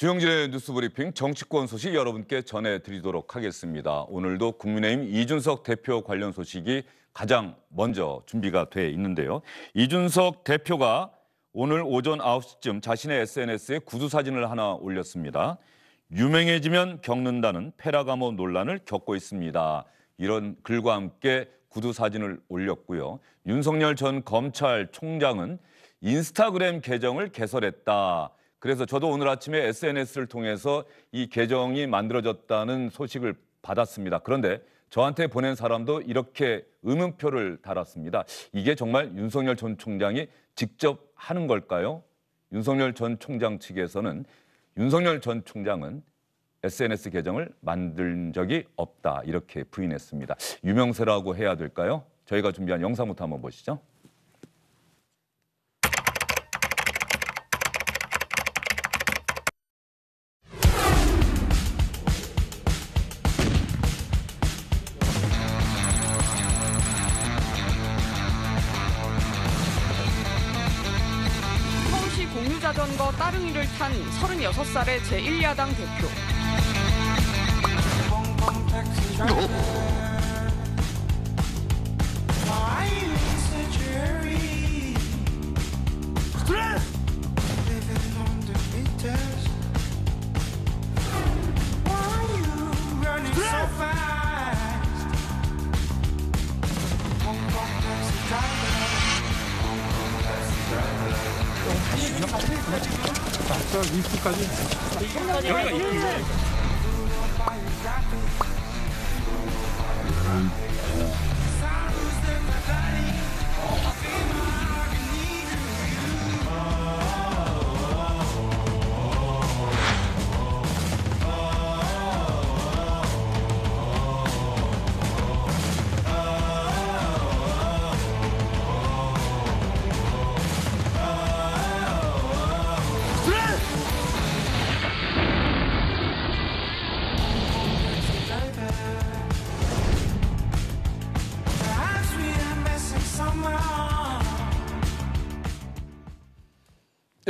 주영진의 뉴스브리핑 정치권 소식 여러분께 전해드리도록 하겠습니다. 오늘도 국민의힘 이준석 대표 관련 소식이 가장 먼저 준비가 돼 있는데요. 이준석 대표가 오늘 오전 9시쯤 자신의 SNS에 구두 사진을 하나 올렸습니다. 유명해지면 겪는다는 페라가모 논란을 겪고 있습니다. 이런 글과 함께 구두 사진을 올렸고요. 윤석열 전 검찰총장은 인스타그램 계정을 개설했다. 그래서 저도 오늘 아침에 SNS를 통해서 이 계정이 만들어졌다는 소식을 받았습니다. 그런데 저한테 보낸 사람도 이렇게 의문표를 달았습니다. 이게 정말 윤석열 전 총장이 직접 하는 걸까요? 윤석열 전 총장 측에서는 윤석열 전 총장은 SNS 계정을 만든 적이 없다 이렇게 부인했습니다. 유명세라고 해야 될까요? 저희가 준비한 영상부터 한번 보시죠. 6살의 제1야당 대표.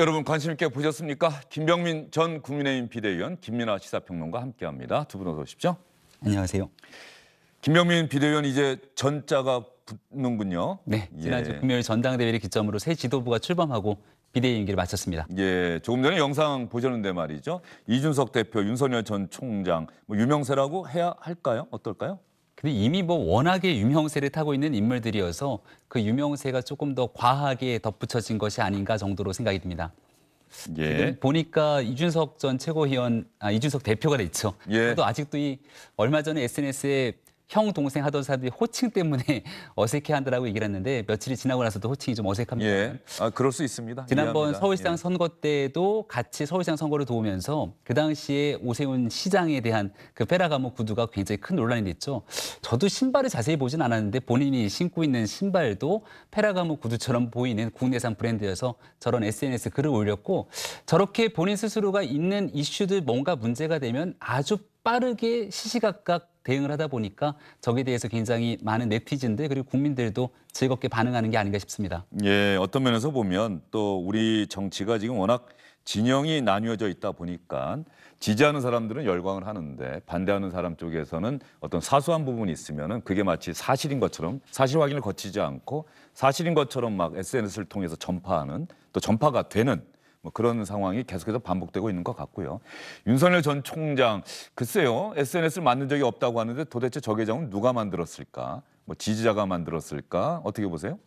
여러분 관심 있게 보셨습니까? 김병민 전 국민의힘 비대위원 김민아 시사평론가 함께합니다. 두 분 어서 오십시오. 안녕하세요. 김병민 비대위원 이제 전자가 붙는군요. 네, 지난주 예. 금요일 전당대회를 기점으로 새 지도부가 출범하고 비대위 임기를 마쳤습니다. 예, 조금 전에 영상 보셨는데 말이죠. 이준석 대표, 윤석열 전 총장 뭐 유명세라고 해야 할까요? 어떨까요? 근데 이미 뭐 워낙에 유명세를 타고 있는 인물들이어서 그 유명세가 조금 더 과하게 덧붙여진 것이 아닌가 정도로 생각이 듭니다. 예. 지금 보니까 이준석 전 최고위원, 아, 이준석 대표가 됐죠. 예. 또 아직도 이 얼마 전에 SNS에 형 동생 하던 사람들이 호칭 때문에 어색해한다라고 얘기를 했는데 며칠이 지나고 나서도 호칭이 좀 어색합니다. 예. 아 그럴 수 있습니다. 지난번 이해합니다. 서울시장 예. 선거 때도 같이 서울시장 선거를 도우면서 그 당시에 오세훈 시장에 대한 그 페라가모 구두가 굉장히 큰 논란이 됐죠. 저도 신발을 자세히 보진 않았는데 본인이 신고 있는 신발도 페라가모 구두처럼 보이는 국내산 브랜드여서 저런 SNS 글을 올렸고 저렇게 본인 스스로가 있는 이슈들 뭔가 문제가 되면 아주 빠르게 시시각각 대응을 하다 보니까 저에 기 대해서 굉장히 많은 네티즌들 그리고 국민들도 즐겁게 반응하는 게 아닌가 싶습니다. 예, 어떤 면에서 보면 또 우리 정치가 지금 워낙 진영이 나뉘어져 있다 보니까 지지하는 사람들은 열광을 하는데 반대하는 사람 쪽에서는 어떤 사소한 부분이 있으면 그게 마치 사실인 것처럼 사실 확인을 거치지 않고 사실인 것처럼 막 SNS를 통해서 전파하는 또 전파가 되는 뭐 그런 상황이 계속해서 반복되고 있는 것 같고요. 윤석열 전 총장 글쎄요 SNS를 만든 적이 없다고 하는데 도대체 저 계정은 누가 만들었을까? 뭐 지지자가 만들었을까? 어떻게 보세요?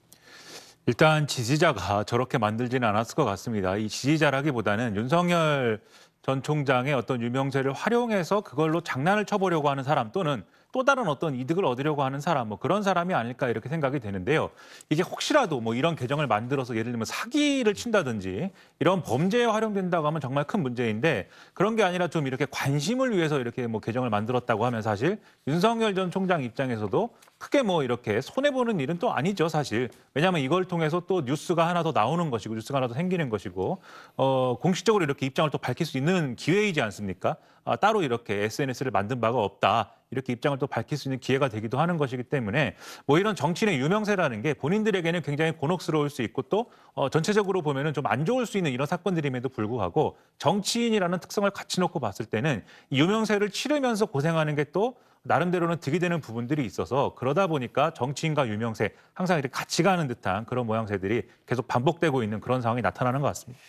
일단 지지자가 저렇게 만들지는 않았을 것 같습니다. 이 지지자라기보다는 윤석열 전 총장의 어떤 유명세를 활용해서 그걸로 장난을 쳐보려고 하는 사람 또는 또 다른 어떤 이득을 얻으려고 하는 사람 뭐 그런 사람이 아닐까 이렇게 생각이 되는데요. 이게 혹시라도 뭐 이런 계정을 만들어서 예를 들면 사기를 친다든지 이런 범죄에 활용된다고 하면 정말 큰 문제인데 그런 게 아니라 좀 이렇게 관심을 위해서 이렇게 뭐 계정을 만들었다고 하면 사실 윤석열 전 총장 입장에서도 크게 뭐 이렇게 손해 보는 일은 또 아니죠 사실 왜냐하면 이걸 통해서 또 뉴스가 하나 더 나오는 것이고 뉴스가 하나 더 생기는 것이고 어, 공식적으로 이렇게 입장을 또 밝힐 수 있는 기회이지 않습니까? 아, 따로 이렇게 SNS를 만든 바가 없다 이렇게 입장을 또 밝힐 수 있는 기회가 되기도 하는 것이기 때문에 뭐 이런 정치인의 유명세라는 게 본인들에게는 굉장히 곤혹스러울 수 있고 또 어, 전체적으로 보면은 좀 안 좋을 수 있는 이런 사건들임에도 불구하고 정치인이라는 특성을 같이 놓고 봤을 때는 유명세를 치르면서 고생하는 게 또 나름대로는 득이 되는 부분들이 있어서 그러다 보니까 정치인과 유명세 항상 이렇게 같이 가는 듯한 그런 모양새들이 계속 반복되고 있는 그런 상황이 나타나는 것 같습니다.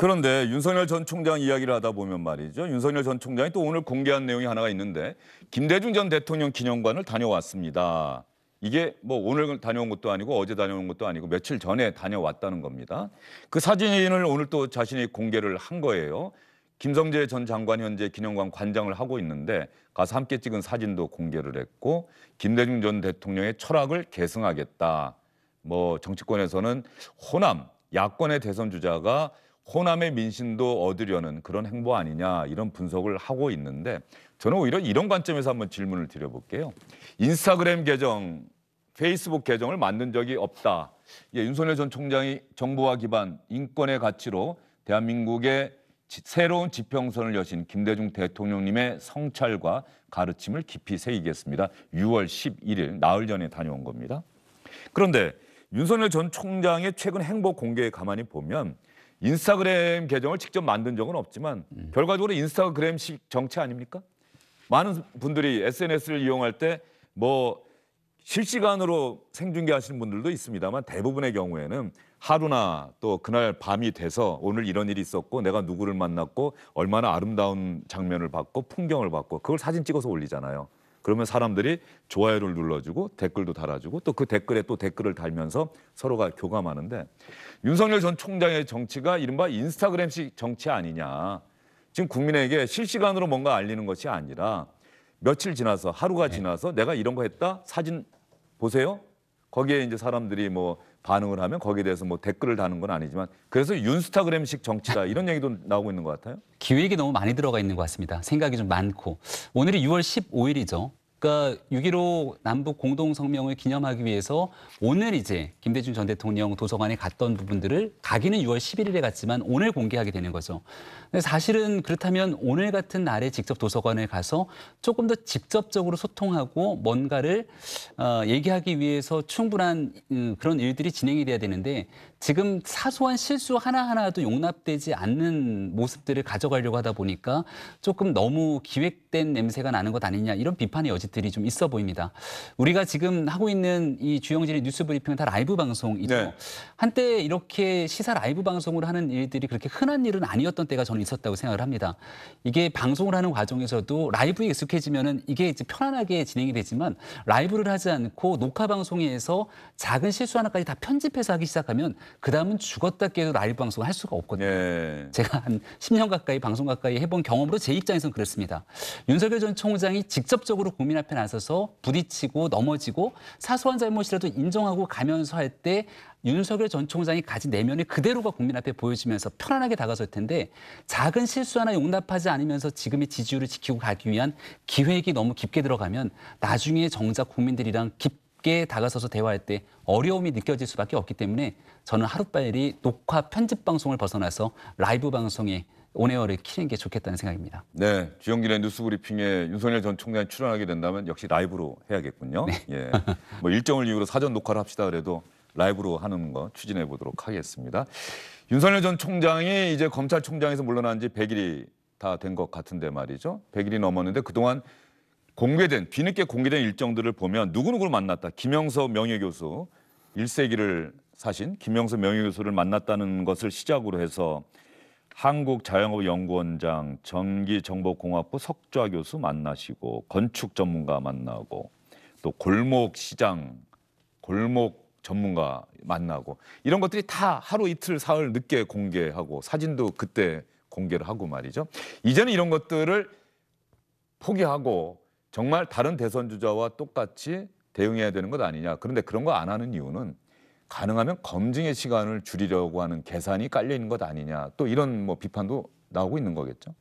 그런데 윤석열 전 총장 이야기를 하다 보면 말이죠. 윤석열 전 총장이 또 오늘 공개한 내용이 하나가 있는데 김대중 전 대통령 기념관을 다녀왔습니다. 이게 뭐 오늘 다녀온 것도 아니고 어제 다녀온 것도 아니고 며칠 전에 다녀왔다는 겁니다. 그 사진을 오늘 또 자신이 공개를 한 거예요. 김성재 전 장관 현재 기념관 관장을 하고 있는데 가서 함께 찍은 사진도 공개를 했고 김대중 전 대통령의 철학을 계승하겠다. 뭐 정치권에서는 호남 야권의 대선 주자가 호남의 민심도 얻으려는 그런 행보 아니냐 이런 분석을 하고 있는데 저는 오히려 이런 관점에서 한번 질문을 드려볼게요. 인스타그램 계정, 페이스북 계정을 만든 적이 없다. 예, 윤석열 전 총장이 정부와 기반 인권의 가치로 대한민국의 새로운 지평선을 여신 김대중 대통령님의 성찰과 가르침을 깊이 새기겠습니다. 6월 11일 나흘 전에 다녀온 겁니다. 그런데 윤석열 전 총장의 최근 행보 공개에 가만히 보면 인스타그램 계정을 직접 만든 적은 없지만 음. 결과적으로 인스타그램식 정체 아닙니까? 많은 분들이 SNS를 이용할 때 뭐 실시간으로 생중계하시는 분들도 있습니다만 대부분의 경우에는 하루나 또 그날 밤이 돼서 오늘 이런 일이 있었고 내가 누구를 만났고 얼마나 아름다운 장면을 봤고 풍경을 봤고 그걸 사진 찍어서 올리잖아요. 그러면 사람들이 좋아요를 눌러주고 댓글도 달아주고 또 그 댓글에 또 댓글을 달면서 서로가 교감하는데 윤석열 전 총장의 정치가 이른바 인스타그램식 정치 아니냐. 지금 국민에게 실시간으로 뭔가 알리는 것이 아니라 며칠 지나서 하루가 네. 지나서 내가 이런 거 했다 사진 보세요. 거기에 이제 사람들이 뭐 반응을 하면 거기에 대해서 뭐 댓글을 다는 건 아니지만 그래서 윤스타그램식 정치다 이런 얘기도 나오고 있는 것 같아요. 기획이 너무 많이 들어가 있는 것 같습니다. 생각이 좀 많고 오늘이 6월 15일이죠. 그러니까 6.15 남북 공동성명을 기념하기 위해서 오늘 이제 김대중 전 대통령 도서관에 갔던 부분들을 가기는 6월 11일에 갔지만 오늘 공개하게 되는 거죠. 근데 사실은 그렇다면 오늘 같은 날에 직접 도서관에 가서 조금 더 직접적으로 소통하고 뭔가를 어, 얘기하기 위해서 충분한 음, 그런 일들이 진행이 돼야 되는데 지금 사소한 실수 하나하나도 용납되지 않는 모습들을 가져가려고 하다 보니까 조금 너무 기획된 냄새가 나는 것 아니냐 이런 비판의 여지들이 좀 있어 보입니다. 우리가 지금 하고 있는 이 주영진의 뉴스 브리핑은 다 라이브 방송이죠. 네. 한때 이렇게 시사 라이브 방송을 하는 일들이 그렇게 흔한 일은 아니었던 때가 저는 있었다고 생각을 합니다. 이게 방송을 하는 과정에서도 라이브에 익숙해지면은 이게 이제 편안하게 진행이 되지만 라이브를 하지 않고 녹화 방송에서 작은 실수 하나까지 다 편집해서 하기 시작하면 그 다음은 죽었다 깨도 라이브 방송을 할 수가 없거든요. 예. 제가 한 10년 가까이 방송 가까이 해본 경험으로 제 입장에선 그렇습니다. 윤석열 전 총장이 직접적으로 국민 앞에 나서서 부딪히고 넘어지고 사소한 잘못이라도 인정하고 가면서 할 때 윤석열 전 총장이 가진 내면을 그대로가 국민 앞에 보여지면서 편안하게 다가설 텐데 작은 실수 하나 용납하지 않으면서 지금의 지지율을 지키고 가기 위한 기획이 너무 깊게 들어가면 나중에 정작 국민들이랑 깊 깊게 다가서서 대화할 때 어려움이 느껴질 수밖에 없기 때문에 저는 하루빨리 녹화 편집 방송을 벗어나서 라이브 방송에 온에어를 키는 게 좋겠다는 생각입니다. 네, 주영진의 뉴스 브리핑에 윤석열 전 총장이 출연하게 된다면 역시 라이브로 해야겠군요. 네. 예, 뭐 일정을 이유로 사전 녹화를 합시다 그래도 라이브로 하는 거 추진해 보도록 하겠습니다. 윤석열 전 총장이 이제 검찰총장에서 물러난 지 100일이 다 된 것 같은데 말이죠. 100일이 넘었는데 그동안 공개된 뒤늦게 공개된 일정들을 보면 누구누구를 만났다. 김영서 명예교수 1세기를 사신 김영서 명예교수를 만났다는 것을 시작으로 해서 한국자영업연구원장 전기정보공학부 석좌 교수 만나시고 건축 전문가 만나고 또 골목 시장 골목 전문가 만나고 이런 것들이 다 하루 이틀 사흘 늦게 공개하고 사진도 그때 공개를 하고 말이죠. 이제는 이런 것들을 포기하고 정말 다른 대선 주자와 똑같이 대응해야 되는 것 아니냐. 그런데 그런 거 안 하는 이유는 가능하면 검증의 시간을 줄이려고 하는 계산이 깔려 있는 것 아니냐. 또 이런 뭐 비판도 나오고 있는 거겠죠.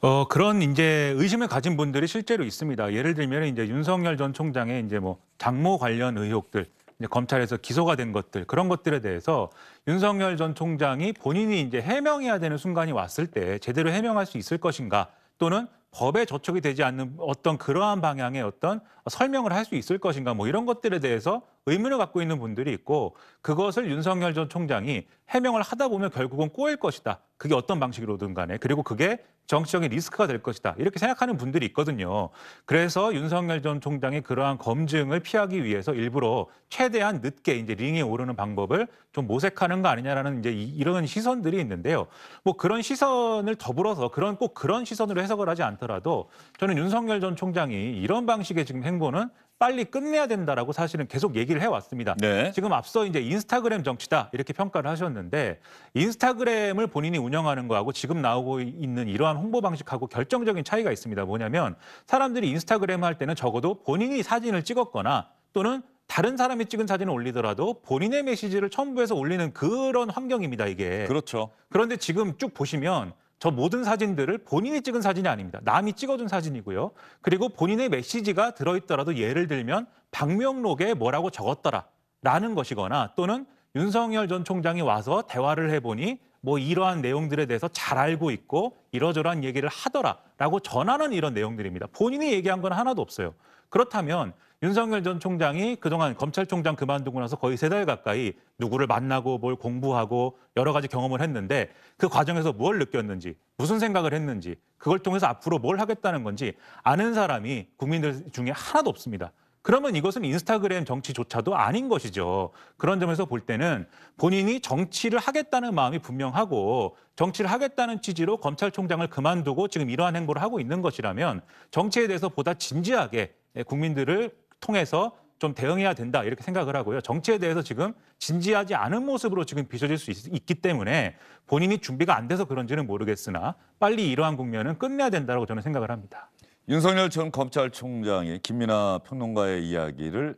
어 그런 이제 의심을 가진 분들이 실제로 있습니다. 예를 들면 이제 윤석열 전 총장의 이제 뭐 장모 관련 의혹들 검찰에서 기소가 된 것들 그런 것들에 대해서 윤석열 전 총장이 본인이 이제 해명해야 되는 순간이 왔을 때 제대로 해명할 수 있을 것인가 또는 법에 저촉이 되지 않는 어떤 그러한 방향의 어떤 설명을 할 수 있을 것인가 뭐 이런 것들에 대해서 의문을 갖고 있는 분들이 있고 그것을 윤석열 전 총장이 해명을 하다 보면 결국은 꼬일 것이다. 그게 어떤 방식으로든 간에 그리고 그게 정치적인 리스크가 될 것이다. 이렇게 생각하는 분들이 있거든요. 그래서 윤석열 전 총장이 그러한 검증을 피하기 위해서 일부러 최대한 늦게 이제 링에 오르는 방법을 좀 모색하는 거 아니냐라는 이제 이런 시선들이 있는데요. 뭐 그런 시선을 더불어서 그런 꼭 그런 시선으로 해석을 하지 않더라도 저는 윤석열 전 총장이 이런 방식의 지금 행 행보는 빨리 끝내야 된다라고 사실은 계속 얘기를 해왔습니다. 네. 지금 앞서 이제 인스타그램 정치다 이렇게 평가를 하셨는데 인스타그램을 본인이 운영하는 거하고 지금 나오고 있는 이러한 홍보 방식하고 결정적인 차이가 있습니다. 뭐냐면 사람들이 인스타그램 할 때는 적어도 본인이 사진을 찍었거나 또는 다른 사람이 찍은 사진을 올리더라도 본인의 메시지를 첨부해서 올리는 그런 환경입니다, 이게. 그렇죠. 그런데 지금 쭉 보시면 저 모든 사진들을 본인이 찍은 사진이 아닙니다. 남이 찍어준 사진이고요. 그리고 본인의 메시지가 들어있더라도 예를 들면 방명록에 뭐라고 적었더라라는 것이거나 또는 윤석열 전 총장이 와서 대화를 해보니 뭐 이러한 내용들에 대해서 잘 알고 있고 이러저러한 얘기를 하더라라고 전하는 이런 내용들입니다. 본인이 얘기한 건 하나도 없어요. 그렇다면 윤석열 전 총장이 그동안 검찰총장 그만두고 나서 거의 세 달 가까이 누구를 만나고 뭘 공부하고 여러 가지 경험을 했는데 그 과정에서 뭘 느꼈는지 무슨 생각을 했는지 그걸 통해서 앞으로 뭘 하겠다는 건지 아는 사람이 국민들 중에 하나도 없습니다. 그러면 이것은 인스타그램 정치조차도 아닌 것이죠. 그런 점에서 볼 때는 본인이 정치를 하겠다는 마음이 분명하고 정치를 하겠다는 취지로 검찰총장을 그만두고 지금 이러한 행보를 하고 있는 것이라면 정치에 대해서 보다 진지하게 국민들을 통해서 좀 대응해야 된다 이렇게 생각을 하고요. 정치에 대해서 지금 진지하지 않은 모습으로 지금 비춰질 수 있, 기 때문에 본인이 준비가 안 돼서 그런지는 모르겠으나 빨리 이러한 국면은 끝내야 된다고 저는 생각을 합니다. 윤석열 전 검찰총장이 김민아 평론가의 이야기를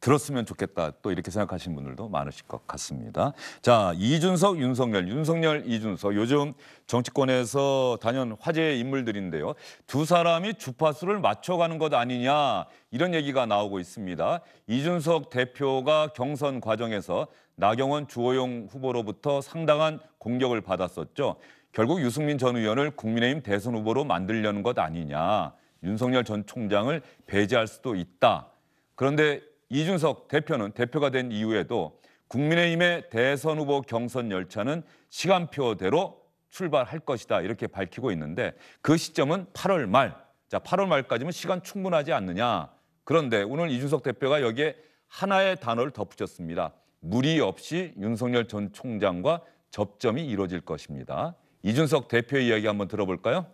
들었으면 좋겠다 또 이렇게 생각하시는 분들도 많으실 것 같습니다. 자 이준석, 윤석열, 윤석열, 이준석 요즘 정치권에서 단연 화제의 인물들인데요. 두 사람이 주파수를 맞춰가는 것 아니냐 이런 얘기가 나오고 있습니다. 이준석 대표가 경선 과정에서 나경원, 주호영 후보로부터 상당한 공격을 받았었죠. 결국 유승민 전 의원을 국민의힘 대선 후보로 만들려는 것 아니냐. 윤석열 전 총장을 배제할 수도 있다. 그런데 이준석 대표는 대표가 된 이후에도 국민의힘의 대선 후보 경선 열차는 시간표대로 출발할 것이다 이렇게 밝히고 있는데 그 시점은 8월 말. 자, 8월 말까지면 시간 충분하지 않느냐. 그런데 오늘 이준석 대표가 여기에 하나의 단어를 덧붙였습니다. 무리 없이 윤석열 전 총장과 접점이 이루어질 것입니다. 이준석 대표의 이야기 한번 들어볼까요?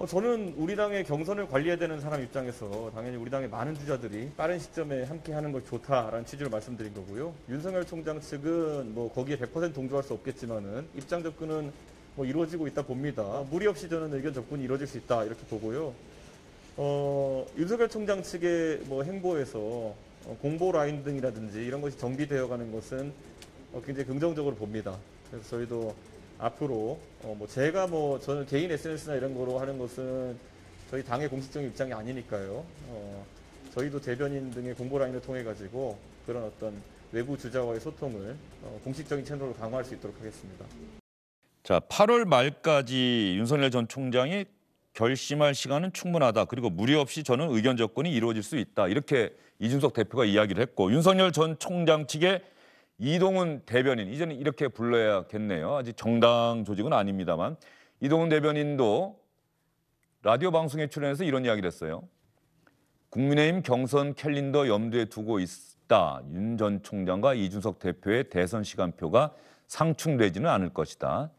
어, 저는 우리 당의 경선을 관리해야 되는 사람 입장에서 당연히 우리 당의 많은 주자들이 빠른 시점에 함께 하는 것이 좋다라는 취지로 말씀드린 거고요. 윤석열 총장 측은 뭐 거기에 100% 동조할 수 없겠지만은 입장 접근은 뭐 이루어지고 있다 봅니다. 무리 없이 저는 의견 접근이 이루어질 수 있다 이렇게 보고요. 어, 윤석열 총장 측의 뭐 행보에서 어, 공보 라인 등이라든지 이런 것이 정비되어 가는 것은 어, 굉장히 긍정적으로 봅니다. 그래서 저희도 앞으로 어뭐 제가 뭐 저는 개인 SNS나 이런 거로 하는 것은 저희 당의 공식적인 입장이 아니니까요. 어 저희도 대변인 등의 공보 라인을 통해 가지고 그런 어떤 외부 주자와의 소통을 어 공식적인 채널로 강화할 수 있도록 하겠습니다. 자, 8월 말까지 윤석열 전 총장이 결심할 시간은 충분하다. 그리고 무리 없이 저는 의견 접근이 이루어질 수 있다. 이렇게 이준석 대표가 이야기를 했고 윤석열 전 총장 측의 이동훈 대변인 이제는 이렇게 불러야겠네요. 아직 정당 조직은 아닙니다만 이동훈 대변인도 라디오 방송에 출연해서 이런 이야기를 했어요. 국민의힘 경선 캘린더 염두에 두고 있다. 윤 전 총장과 이준석 대표의 대선 시간표가 상충되지는 않을 것이다.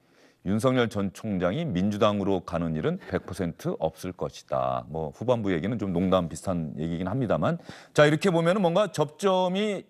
윤석열 전 총장이 민주당으로 가는 일은 100% 없을 것이다. 뭐 후반부 얘기는 좀 농담 비슷한 얘기긴 합니다만 자 이렇게 보면 은 뭔가 접점이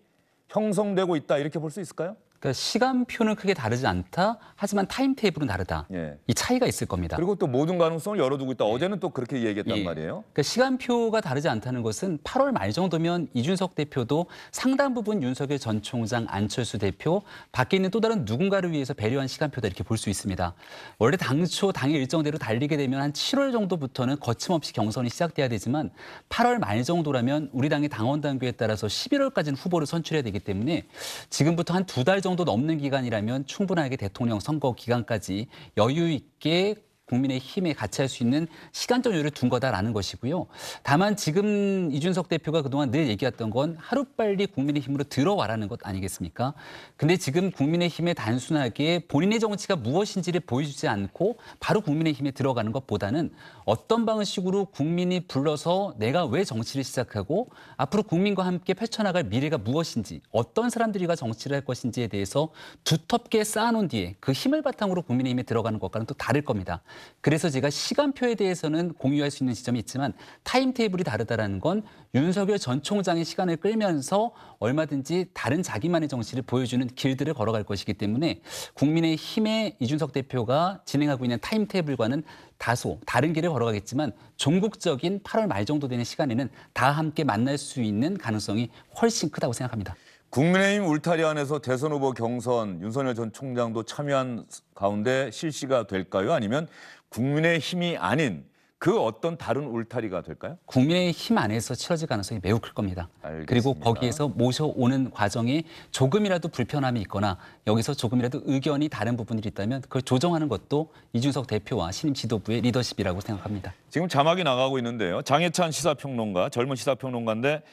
형성되고 있다 이렇게 볼 수 있을까요? 그러니까 시간표는 크게 다르지 않다. 하지만 타임테이블은 다르다. 예. 이 차이가 있을 겁니다. 그리고 또 모든 가능성을 열어두고 있다. 어제는 또 그렇게 얘기했단 예. 말이에요. 그러니까 시간표가 다르지 않다는 것은 8월 말 정도면 이준석 대표도 상당 부분 윤석열 전 총장, 안철수 대표, 밖에 있는 또 다른 누군가를 위해서 배려한 시간표다 이렇게 볼 수 있습니다. 원래 당초 당의 일정대로 달리게 되면 한 7월 정도부터는 거침없이 경선이 시작돼야 되지만 8월 말 정도라면 우리 당의 당원 당규에 따라서 11월까지는 후보를 선출해야 되기 때문에 지금부터 한 두 달 정도 정도 넘는 기간이라면 충분하게 대통령 선거 기간까지 여유 있게 국민의힘에 같이 할 수 있는 시간적 여유를 둔 거다라는 것이고요. 다만 지금 이준석 대표가 그동안 늘 얘기했던 건 하루빨리 국민의힘으로 들어와라는 것 아니겠습니까? 근데 지금 국민의힘에 단순하게 본인의 정치가 무엇인지를 보여주지 않고 바로 국민의힘에 들어가는 것보다는 어떤 방식으로 국민이 불러서 내가 왜 정치를 시작하고 앞으로 국민과 함께 펼쳐나갈 미래가 무엇인지 어떤 사람들이가 정치를 할 것인지에 대해서 두텁게 쌓아놓은 뒤에 그 힘을 바탕으로 국민의힘에 들어가는 것과는 또 다를 겁니다. 그래서 제가 시간표에 대해서는 공유할 수 있는 지점이 있지만 타임테이블이 다르다는건 윤석열 전 총장의 시간을 끌면서 얼마든지 다른 자기만의 정치를 보여주는 길들을 걸어갈 것이기 때문에 국민의 힘의 이준석 대표가 진행하고 있는 타임테이블과는 다소 다른 길을 걸어가겠지만 종국적인 8월 말 정도 되는 시간에는 다 함께 만날 수 있는 가능성이 훨씬 크다고 생각합니다. 국민의힘 울타리 안에서 대선 후보 경선 윤석열 전 총장도 참여한 가운데 실시가 될까요? 아니면 국민의힘이 아닌 그 어떤 다른 울타리가 될까요? 국민의 힘 안에서 치러질 가능성이 매우 클 겁니다. 알겠습니다. 그리고 거기에서 모셔오는 과정에 조금이라도 불편함이 있거나 여기서 조금이라도 의견이 다른 부분이 있다면 그걸 조정하는 것도 이준석 대표와 신임 지도부의 리더십이라고 생각합니다. 지금 자막이 나가고 있는데요. 장해찬 시사평론가, 젊은 시사평론가인데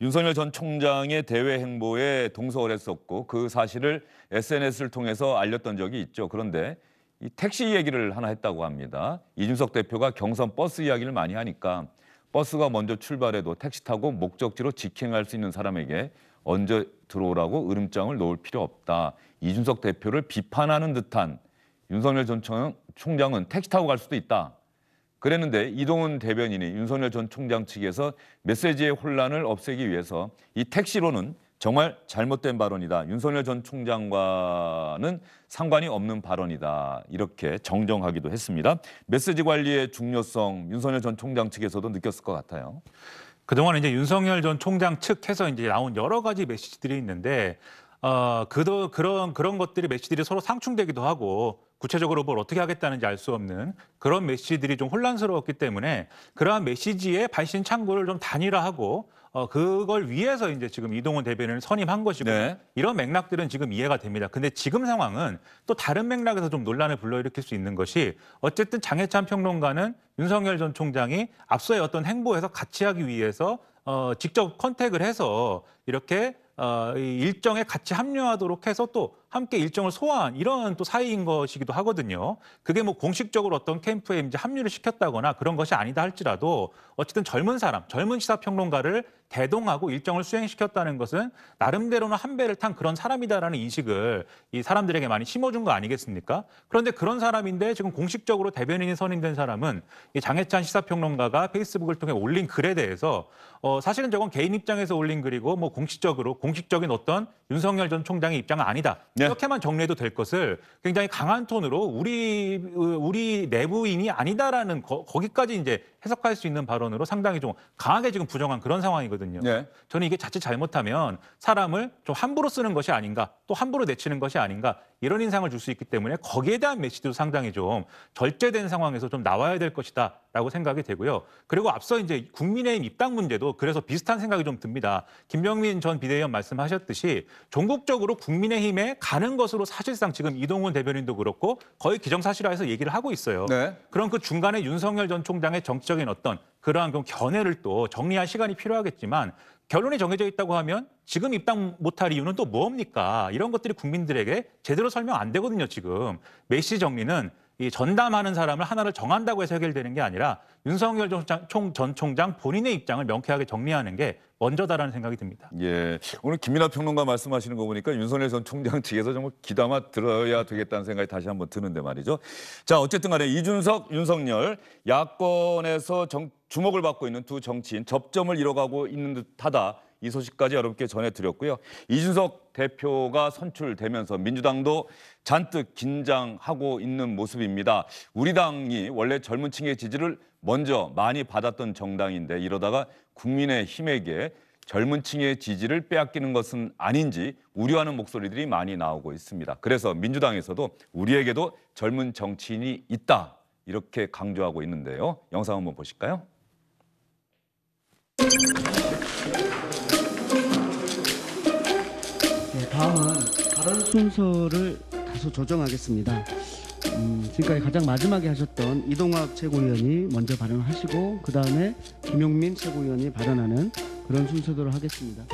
윤석열 전 총장의 대외 행보에 동서를 했었고 그 사실을 SNS를 통해서 알렸던 적이 있죠. 그런데 이 택시 얘기를 하나 했다고 합니다. 이준석 대표가 경선 버스 이야기를 많이 하니까 버스가 먼저 출발해도 택시 타고 목적지로 직행할 수 있는 사람에게 언제 들어오라고 으름장을 놓을 필요 없다. 이준석 대표를 비판하는 듯한 윤석열 전 총장은 택시 타고 갈 수도 있다. 그랬는데 이동훈 대변인이 윤석열 전 총장 측에서 메시지의 혼란을 없애기 위해서 이택시로는 정말 잘못된 발언이다. 윤석열 전 총장과는 상관이 없는 발언이다. 이렇게 정정하기도 했습니다. 메시지 관리의 중요성 윤석열 전 총장 측에서도 느꼈을 것 같아요. 그동안 이제 윤석열 전 총장 측에서 이제 나온 여러 가지 메시지들이 있는데 어, 그도 그런 그런 것들이 메시지들이 서로 상충되기도 하고 구체적으로 뭘 어떻게 하겠다는지 알 수 없는 그런 메시지들이 좀 혼란스러웠기 때문에 그러한 메시지의 발신 창구를 좀 단일화하고 어, 그걸 위해서 이제 지금 이동훈 대변인을 선임한 것이고 네. 이런 맥락들은 지금 이해가 됩니다. 근데 지금 상황은 또 다른 맥락에서 좀 논란을 불러일으킬 수 있는 것이 어쨌든 장해찬 평론가는 윤석열 전 총장이 앞서의 어떤 행보에서 같이 하기 위해서 어, 직접 컨택을 해서 이렇게 어, 이 일정에 같이 합류하도록 해서 또 함께 일정을 소화한 이런 또 사이인 것이기도 하거든요. 그게 뭐 공식적으로 어떤 캠프에 이제 합류를 시켰다거나 그런 것이 아니다 할지라도 어쨌든 젊은 사람, 젊은 시사평론가를 대동하고 일정을 수행시켰다는 것은 나름대로는 한 배를 탄 그런 사람이다라는 인식을 이 사람들에게 많이 심어준 거 아니겠습니까? 그런데 그런 사람인데 지금 공식적으로 대변인이 선임된 사람은 이 장해찬 시사평론가가 페이스북을 통해 올린 글에 대해서 어, 사실은 저건 개인 입장에서 올린 글이고 뭐 공식적으로 공식적인 어떤 윤석열 전 총장의 입장은 아니다. 네. 이렇게만 정리해도 될 것을 굉장히 강한 톤으로 우리 우리 내부인이 아니다라는 거, 거기까지 이제 해석할 수 있는 발언으로 상당히 좀 강하게 지금 부정한 그런 상황이거든요. 네. 저는 이게 자칫 잘못하면 사람을 좀 함부로 쓰는 것이 아닌가, 또 함부로 내치는 것이 아닌가 이런 인상을 줄 수 있기 때문에 거기에 대한 메시지도 상당히 좀 절제된 상황에서 좀 나와야 될 것이다. 라고 생각이 되고요. 그리고 앞서 이제 국민의힘 입당 문제도 그래서 비슷한 생각이 좀 듭니다. 김병민 전 비대위원 말씀하셨듯이 전국적으로 국민의힘에 가는 것으로 사실상 지금 이동훈 대변인도 그렇고 거의 기정사실화해서 얘기를 하고 있어요. 네. 그럼 그 중간에 윤석열 전 총장의 정치적인 어떤 그러한 견해를 또 정리할 시간이 필요하겠지만 결론이 정해져 있다고 하면 지금 입당 못할 이유는 또 뭡니까? 이런 것들이 국민들에게 제대로 설명 안 되거든요, 지금. 메시 정리는 이 전담하는 사람을 하나를 정한다고 해서 해결되는 게 아니라 윤석열 총전 총장 본인의 입장을 명쾌하게 정리하는 게 먼저다라는 생각이 듭니다. 예, 오늘 김민하 평론가 말씀하시는 거 보니까 윤석열 전 총장 측에서 정말 귀담아 들어야 되겠다는 생각이 다시 한번 드는데 말이죠. 자, 어쨌든 간에 이준석, 윤석열 야권에서 정, 주목을 받고 있는 두 정치인 접점을 이뤄가고 있는 듯하다. 이 소식까지 여러분께 전해드렸고요. 이준석 대표가 선출되면서 민주당도 잔뜩 긴장하고 있는 모습입니다. 우리 당이 원래 젊은 층의 지지를 먼저 많이 받았던 정당인데 이러다가 국민의 힘에게 젊은 층의 지지를 빼앗기는 것은 아닌지 우려하는 목소리들이 많이 나오고 있습니다. 그래서 민주당에서도 우리에게도 젊은 정치인이 있다 이렇게 강조하고 있는데요. 영상 한번 보실까요? 다음은 발언 순서를 다소 조정하겠습니다. 음, 지금까지 가장 마지막에 하셨던 이동학 최고위원이 먼저 발언 하시고 그 다음에 김용민 최고위원이 발언하는 그런 순서대로 하겠습니다.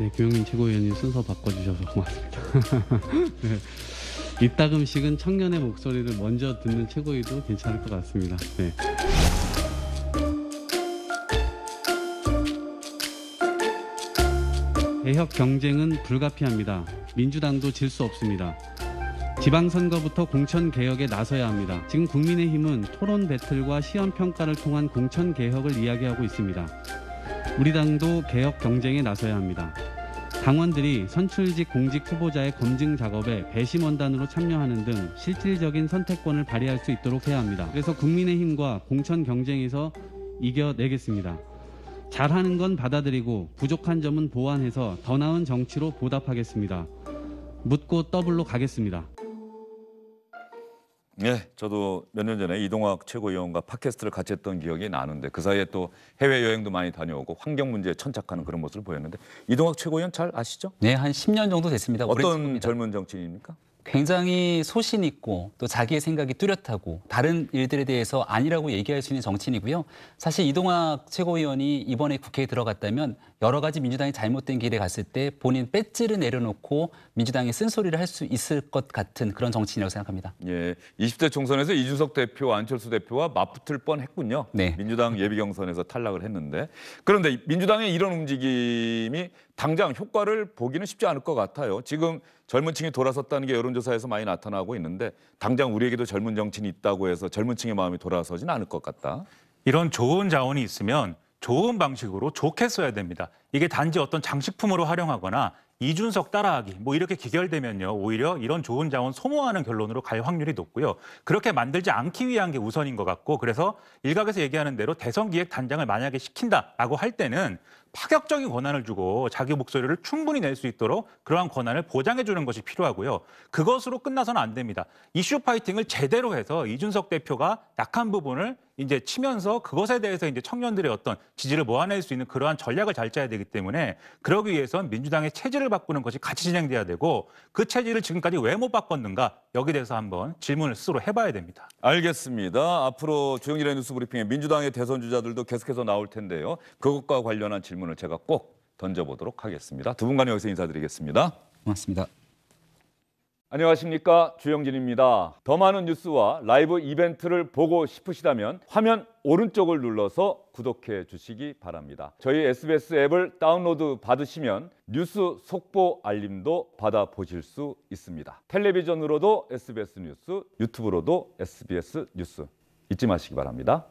네, 김용민 최고위원님 순서 바꿔주셔서 고맙습니다. 네. 이따금씩은 청년의 목소리를 먼저 듣는 최고위도 괜찮을 것 같습니다. 네. 개혁 경쟁은 불가피합니다. 민주당도 질 수 없습니다. 지방선거부터 공천개혁에 나서야 합니다. 지금 국민의힘은 토론 배틀과 시험평가를 통한 공천개혁을 이야기하고 있습니다. 우리 당도 개혁 경쟁에 나서야 합니다. 당원들이 선출직 공직 후보자의 검증 작업에 배심원단으로 참여하는 등 실질적인 선택권을 발휘할 수 있도록 해야 합니다. 그래서 국민의힘과 공천 경쟁에서 이겨내겠습니다. 잘하는 건 받아들이고 부족한 점은 보완해서 더 나은 정치로 보답하겠습니다. 묻고 더블로 가겠습니다. 네, 저도 몇 년 전에 이동학 최고위원과 팟캐스트를 같이 했던 기억이 나는데 그 사이에 또 해외여행도 많이 다녀오고 환경 문제에 천착하는 그런 모습을 보였는데 이동학 최고위원 잘 아시죠? 네, 한 10년 정도 됐습니다. 어떤 젊은 정치인입니까? 굉장히 소신 있고 또 자기의 생각이 뚜렷하고 다른 일들에 대해서 아니라고 얘기할 수 있는 정치인이고요. 사실 이동학 최고위원이 이번에 국회에 들어갔다면 여러 가지 민주당이 잘못된 길에 갔을 때 본인 배지를 내려놓고 민주당이 쓴소리를 할 수 있을 것 같은 그런 정치인이라고 생각합니다. 예, 20대 총선에서 이준석 대표, 안철수 대표와 맞붙을 뻔했군요. 네. 민주당 예비 경선에서 탈락을 했는데 그런데 민주당의 이런 움직임이 당장 효과를 보기는 쉽지 않을 것 같아요. 지금 젊은 층이 돌아섰다는 게 여론조사에서 많이 나타나고 있는데 당장 우리에게도 젊은 정치인이 있다고 해서 젊은 층의 마음이 돌아서진 않을 것 같다. 이런 좋은 자원이 있으면 좋은 방식으로 좋게 써야 됩니다. 이게 단지 어떤 장식품으로 활용하거나 이준석 따라하기 뭐 이렇게 기결되면요 오히려 이런 좋은 자원 소모하는 결론으로 갈 확률이 높고요 그렇게 만들지 않기 위한 게 우선인 것 같고 그래서 일각에서 얘기하는 대로 대선 기획 단장을 만약에 시킨다라고 할 때는 파격적인 권한을 주고 자기 목소리를 충분히 낼 수 있도록 그러한 권한을 보장해 주는 것이 필요하고요. 그것으로 끝나서는 안 됩니다. 이슈 파이팅을 제대로 해서 이준석 대표가 약한 부분을 이제 치면서 그것에 대해서 이제 청년들의 어떤 지지를 모아낼 수 있는 그러한 전략을 잘 짜야 되기 때문에 그러기 위해선 민주당의 체질을 바꾸는 것이 같이 진행돼야 되고 그 체질을 지금까지 왜 못 바꿨는가 여기 대해서 한번 질문을 스스로 해봐야 됩니다. 알겠습니다. 앞으로 조영일의 뉴스 브리핑에 민주당의 대선 주자들도 계속해서 나올 텐데요. 그것과 관련한 질문 질문을 제가 꼭 던져보도록 하겠습니다. 두 분간 여기서 인사드리겠습니다. 고맙습니다. 안녕하십니까 주영진입니다. 더 많은 뉴스와 라이브 이벤트를 보고 싶으시다면 화면 오른쪽을 눌러서 구독해 주시기 바랍니다. 저희 SBS 앱을 다운로드 받으시면 뉴스 속보 알림도 받아 보실 수 있습니다. 텔레비전으로도 SBS 뉴스, 유튜브로도 SBS 뉴스 잊지 마시기 바랍니다.